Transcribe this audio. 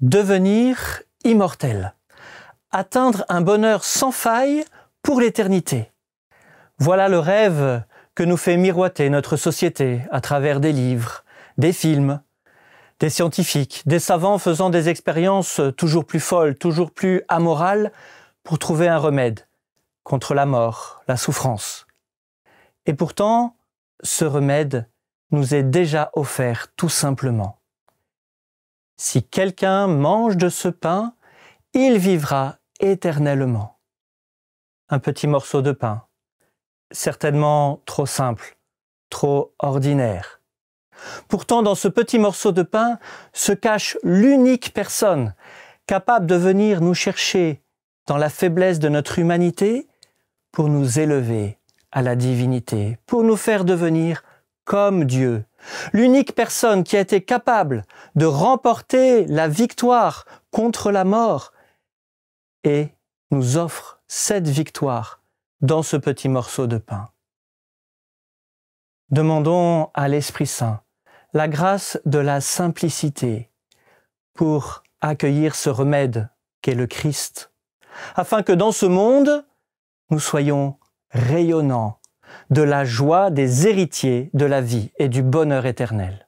Devenir immortel. Atteindre un bonheur sans faille pour l'éternité. Voilà le rêve que nous fait miroiter notre société à travers des livres, des films, des scientifiques, des savants faisant des expériences toujours plus folles, toujours plus amorales, pour trouver un remède contre la mort, la souffrance. Et pourtant, ce remède nous est déjà offert tout simplement. Si quelqu'un mange de ce pain, il vivra éternellement. Un petit morceau de pain, certainement trop simple, trop ordinaire Pourtant, dans ce petit morceau de pain se cache l'unique personne capable de venir nous chercher dans la faiblesse de notre humanité pour nous élever à la divinité, pour nous faire devenir comme Dieu. L'unique personne qui a été capable de remporter la victoire contre la mort et nous offre cette victoire dans ce petit morceau de pain. Demandons à l'Esprit Saint la grâce de la simplicité pour accueillir ce remède qu'est le Christ, afin que dans ce monde, nous soyons rayonnants de la joie des héritiers de la vie et du bonheur éternel.